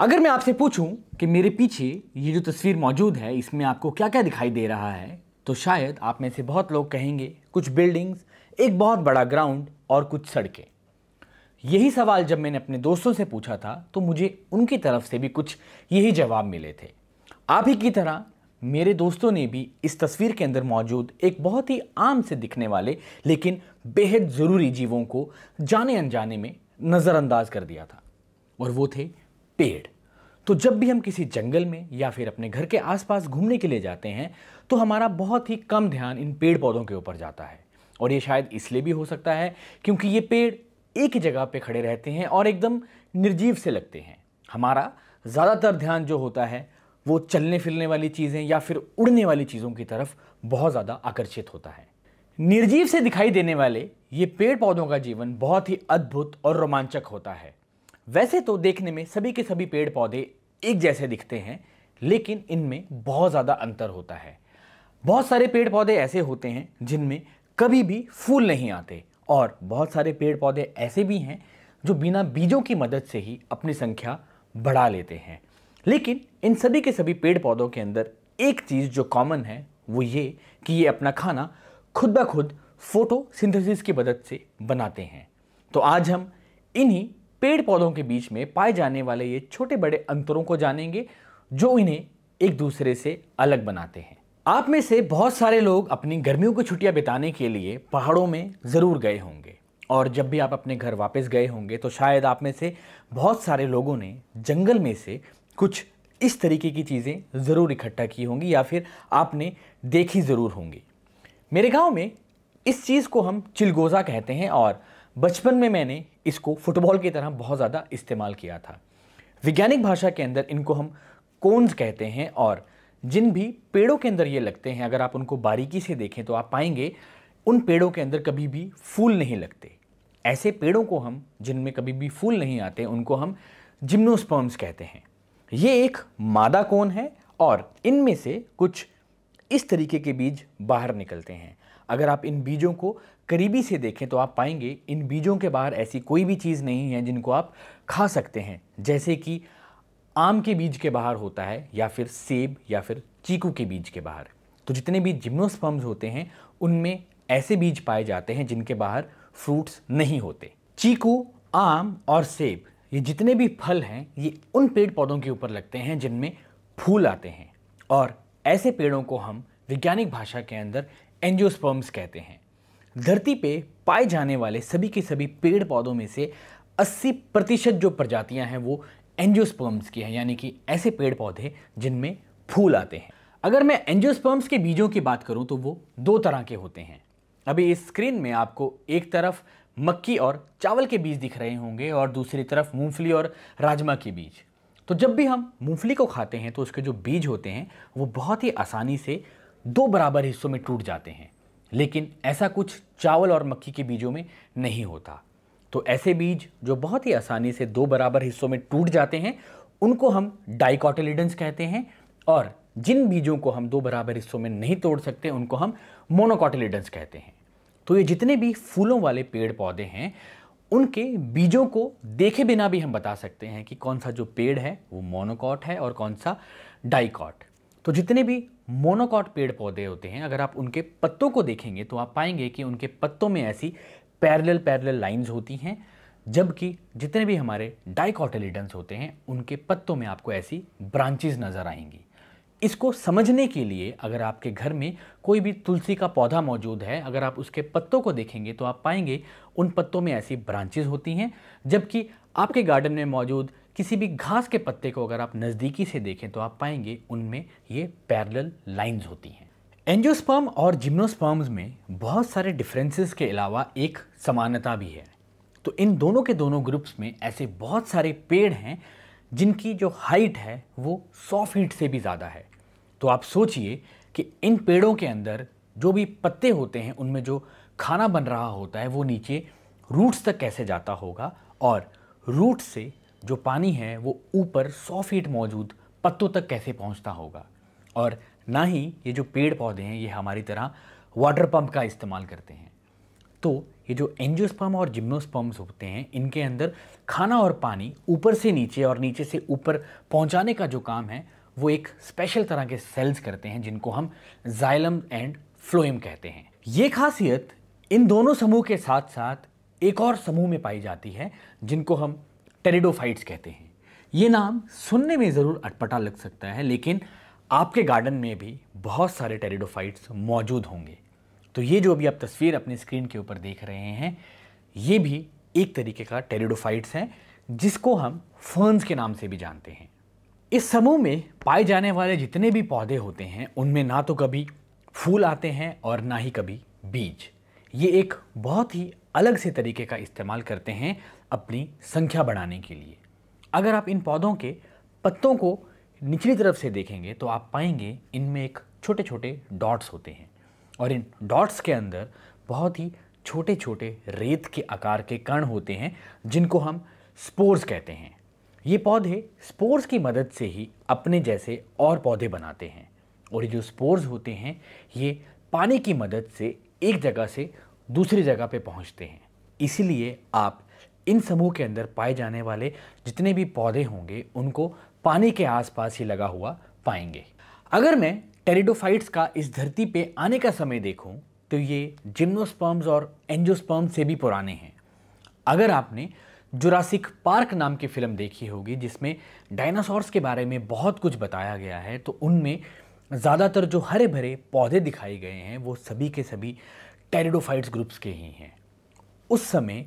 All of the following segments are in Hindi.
अगर मैं आपसे पूछूं कि मेरे पीछे ये जो तस्वीर मौजूद है इसमें आपको क्या क्या दिखाई दे रहा है तो शायद आप में से बहुत लोग कहेंगे कुछ बिल्डिंग्स एक बहुत बड़ा ग्राउंड और कुछ सड़कें यही सवाल जब मैंने अपने दोस्तों से पूछा था तो मुझे उनकी तरफ से भी कुछ यही जवाब मिले थे आप ही की तरह मेरे दोस्तों ने भी इस तस्वीर के अंदर मौजूद एक बहुत ही आम से दिखने वाले लेकिन बेहद ज़रूरी जीवों को जाने अनजाने में नज़रअंदाज कर दिया था और वो थे पेड़ तो जब भी हम किसी जंगल में या फिर अपने घर के आसपास घूमने के लिए जाते हैं तो हमारा बहुत ही कम ध्यान इन पेड़ पौधों के ऊपर जाता है और ये शायद इसलिए भी हो सकता है क्योंकि ये पेड़ एक ही जगह पे खड़े रहते हैं और एकदम निर्जीव से लगते हैं हमारा ज़्यादातर ध्यान जो होता है वो चलने फिरने वाली चीज़ें या फिर उड़ने वाली चीज़ों की तरफ बहुत ज़्यादा आकर्षित होता है निर्जीव से दिखाई देने वाले ये पेड़ पौधों का जीवन बहुत ही अद्भुत और रोमांचक होता है वैसे तो देखने में सभी के सभी पेड़ पौधे एक जैसे दिखते हैं लेकिन इनमें बहुत ज़्यादा अंतर होता है बहुत सारे पेड़ पौधे ऐसे होते हैं जिनमें कभी भी फूल नहीं आते और बहुत सारे पेड़ पौधे ऐसे भी हैं जो बिना बीजों की मदद से ही अपनी संख्या बढ़ा लेते हैं लेकिन इन सभी के सभी पेड़ पौधों के अंदर एक चीज़ जो कॉमन है वो ये कि ये अपना खाना खुद ब खुद फोटोसिंथेसिस की मदद से बनाते हैं तो आज हम इन्हीं पेड़ पौधों के बीच में पाए जाने वाले ये छोटे बड़े अंतरों को जानेंगे जो इन्हें एक दूसरे से अलग बनाते हैं आप में से बहुत सारे लोग अपनी गर्मियों की छुट्टियां बिताने के लिए पहाड़ों में ज़रूर गए होंगे और जब भी आप अपने घर वापस गए होंगे तो शायद आप में से बहुत सारे लोगों ने जंगल में से कुछ इस तरीके की चीज़ें ज़रूर इकट्ठा की होंगी या फिर आपने देखी ज़रूर होंगी मेरे गांव में इस चीज़ को हम चिलगोज़ा कहते हैं और बचपन में मैंने इसको फुटबॉल की तरह बहुत ज़्यादा इस्तेमाल किया था वैज्ञानिक भाषा के अंदर इनको हम कोन्स कहते हैं और जिन भी पेड़ों के अंदर ये लगते हैं अगर आप उनको बारीकी से देखें तो आप पाएंगे उन पेड़ों के अंदर कभी भी फूल नहीं लगते ऐसे पेड़ों को हम जिनमें कभी भी फूल नहीं आते उनको हम जिम्नोस्पर्म्स कहते हैं ये एक मादा कोन है और इनमें से कुछ इस तरीके के बीज बाहर निकलते हैं अगर आप इन बीजों को करीबी से देखें तो आप पाएंगे इन बीजों के बाहर ऐसी कोई भी चीज़ नहीं है जिनको आप खा सकते हैं जैसे कि आम के बीज के बाहर होता है या फिर सेब या फिर चीकू के बीज के बाहर तो जितने भी जिम्नोस्पम्स होते हैं उनमें ऐसे बीज पाए जाते हैं जिनके बाहर फ्रूट्स नहीं होते चीकू आम और सेब ये जितने भी फल हैं ये उन पेड़ पौधों के ऊपर लगते हैं जिनमें फूल आते हैं और ऐसे पेड़ों को हम वैज्ञानिक भाषा के अंदर एंजियोस्पर्म्स कहते हैं धरती पे पाए जाने वाले सभी के सभी पेड़ पौधों में से 80 प्रतिशत जो प्रजातियां हैं वो एंजियोस्पर्म्स की हैं यानी कि ऐसे पेड़ पौधे जिनमें फूल आते हैं अगर मैं एंजियोस्पर्म्स के बीजों की बात करूं तो वो दो तरह के होते हैं अभी इस स्क्रीन में आपको एक तरफ मक्की और चावल के बीज दिख रहे होंगे और दूसरी तरफ मूंगफली और राजमा के बीज तो जब भी हम मूंगफली को खाते हैं तो उसके जो बीज होते हैं वो बहुत ही आसानी से दो बराबर हिस्सों में टूट जाते हैं लेकिन ऐसा कुछ चावल और मक्की के बीजों में नहीं होता तो ऐसे बीज जो बहुत ही आसानी से दो बराबर हिस्सों में टूट जाते हैं उनको हम डाइकॉटिलिडन्स कहते हैं और जिन बीजों को हम दो बराबर हिस्सों में नहीं तोड़ सकते उनको हम मोनोकॉटिलिडन्स कहते हैं तो ये जितने भी फूलों वाले पेड़ पौधे हैं उनके बीजों को देखे बिना भी हम बता सकते हैं कि कौन सा जो पेड़ है वो मोनोकॉट है और कौन सा डाइकॉट तो जितने भी मोनोकॉट पेड़ पौधे होते हैं अगर आप उनके पत्तों को देखेंगे तो आप पाएंगे कि उनके पत्तों में ऐसी पैरेलल पैरेलल लाइंस होती हैं जबकि जितने भी हमारे डाइकॉटेलिडन्स होते हैं उनके पत्तों में आपको ऐसी ब्रांचेज नज़र आएंगी इसको समझने के लिए अगर आपके घर में कोई भी तुलसी का पौधा मौजूद है अगर आप उसके पत्तों को देखेंगे तो आप पाएंगे उन पत्तों में ऐसी ब्रांचेज होती हैं जबकि आपके गार्डन में मौजूद किसी भी घास के पत्ते को अगर आप नज़दीकी से देखें तो आप पाएंगे उनमें ये पैरल लाइंस होती हैं एंजियोस्पर्म और जिम्नोस्पर्म्स में बहुत सारे डिफरेंसेस के अलावा एक समानता भी है तो इन दोनों के दोनों ग्रुप्स में ऐसे बहुत सारे पेड़ हैं जिनकी जो हाइट है वो सौ फीट से भी ज़्यादा है तो आप सोचिए कि इन पेड़ों के अंदर जो भी पत्ते होते हैं उनमें जो खाना बन रहा होता है वो नीचे रूट्स तक कैसे जाता होगा और रूट से जो पानी है वो ऊपर सौ फीट मौजूद पत्तों तक कैसे पहुंचता होगा और ना ही ये जो पेड़ पौधे हैं ये हमारी तरह वाटर पम्प का इस्तेमाल करते हैं तो ये जो एनजियोस्पम और जिम्नोस्पम्स होते हैं इनके अंदर खाना और पानी ऊपर से नीचे और नीचे से ऊपर पहुंचाने का जो काम है वो एक स्पेशल तरह के सेल्स करते हैं जिनको हम जाइलम एंड फ्लोएम कहते हैं ये खासियत इन दोनों समूह के साथ साथ एक और समूह में पाई जाती है जिनको हम टेरिडोफाइट्स कहते हैं ये नाम सुनने में ज़रूर अटपटा लग सकता है लेकिन आपके गार्डन में भी बहुत सारे टेरिडोफाइट्स मौजूद होंगे तो ये जो अभी आप तस्वीर अपने स्क्रीन के ऊपर देख रहे हैं ये भी एक तरीके का टेरिडोफाइट्स है जिसको हम फर्न्स के नाम से भी जानते हैं इस समूह में पाए जाने वाले जितने भी पौधे होते हैं उनमें ना तो कभी फूल आते हैं और ना ही कभी बीज ये एक बहुत ही अलग से तरीके का इस्तेमाल करते हैं अपनी संख्या बढ़ाने के लिए अगर आप इन पौधों के पत्तों को निचली तरफ से देखेंगे तो आप पाएंगे इनमें एक छोटे छोटे डॉट्स होते हैं और इन डॉट्स के अंदर बहुत ही छोटे छोटे रेत के आकार के कण होते हैं जिनको हम स्पोर्स कहते हैं ये पौधे स्पोर्स की मदद से ही अपने जैसे और पौधे बनाते हैं और ये जो स्पोर्स होते हैं ये पानी की मदद से एक जगह से दूसरी जगह पे पहुंचते हैं इसीलिए आप इन समूह के अंदर पाए जाने वाले जितने भी पौधे होंगे उनको पानी के आसपास ही लगा हुआ पाएंगे अगर मैं टेरिडोफाइट्स का इस धरती पे आने का समय देखूं तो ये जिम्नोस्पर्म्स और एंजोस्पर्म्स से भी पुराने हैं अगर आपने जुरासिक पार्क नाम की फ़िल्म देखी होगी जिसमें डायनासोर्स के बारे में बहुत कुछ बताया गया है तो उनमें ज़्यादातर जो हरे भरे पौधे दिखाए गए हैं वो सभी के सभी टेरिडोफाइट्स ग्रुप्स के ही हैं उस समय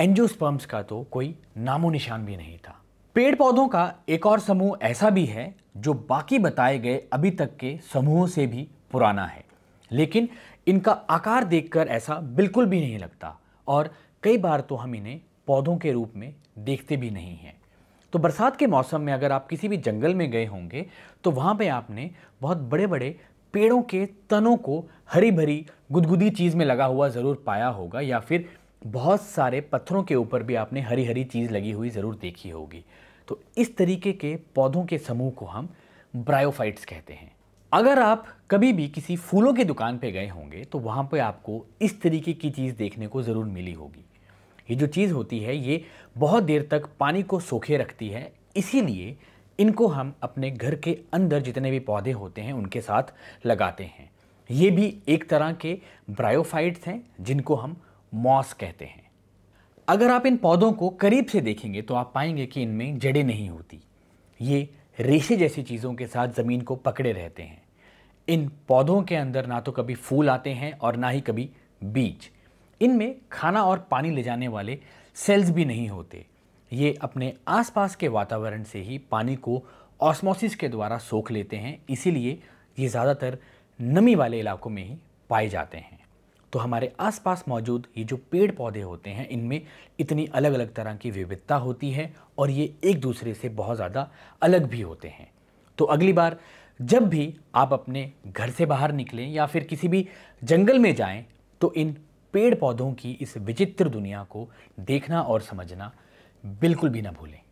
एंजियोस्पर्म्स का तो कोई नामो निशान भी नहीं था पेड़ पौधों का एक और समूह ऐसा भी है जो बाकी बताए गए अभी तक के समूहों से भी पुराना है लेकिन इनका आकार देखकर ऐसा बिल्कुल भी नहीं लगता और कई बार तो हम इन्हें पौधों के रूप में देखते भी नहीं हैं तो बरसात के मौसम में अगर आप किसी भी जंगल में गए होंगे तो वहाँ पे आपने बहुत बड़े बड़े पेड़ों के तनों को हरी भरी गुदगुदी चीज़ में लगा हुआ ज़रूर पाया होगा या फिर बहुत सारे पत्थरों के ऊपर भी आपने हरी हरी चीज़ लगी हुई ज़रूर देखी होगी तो इस तरीके के पौधों के समूह को हम ब्रायोफाइट्स कहते हैं अगर आप कभी भी किसी फूलों की दुकान पर गए होंगे तो वहाँ पर आपको इस तरीके की चीज़ देखने को ज़रूर मिली होगी ये जो चीज़ होती है ये बहुत देर तक पानी को सोखे रखती है इसीलिए इनको हम अपने घर के अंदर जितने भी पौधे होते हैं उनके साथ लगाते हैं ये भी एक तरह के ब्रायोफाइट्स हैं जिनको हम मॉस कहते हैं अगर आप इन पौधों को करीब से देखेंगे तो आप पाएंगे कि इनमें जड़ें नहीं होती ये रेशे जैसी चीज़ों के साथ ज़मीन को पकड़े रहते हैं इन पौधों के अंदर ना तो कभी फूल आते हैं और ना ही कभी बीज इनमें खाना और पानी ले जाने वाले सेल्स भी नहीं होते ये अपने आसपास के वातावरण से ही पानी को ऑस्मोसिस के द्वारा सोख लेते हैं इसीलिए ये ज़्यादातर नमी वाले इलाकों में ही पाए जाते हैं तो हमारे आसपास मौजूद ये जो पेड़ पौधे होते हैं इनमें इतनी अलग अलग तरह की विविधता होती है और ये एक दूसरे से बहुत ज़्यादा अलग भी होते हैं तो अगली बार जब भी आप अपने घर से बाहर निकलें या फिर किसी भी जंगल में जाएं तो इन पेड़ पौधों की इस विचित्र दुनिया को देखना और समझना बिल्कुल भी ना भूलें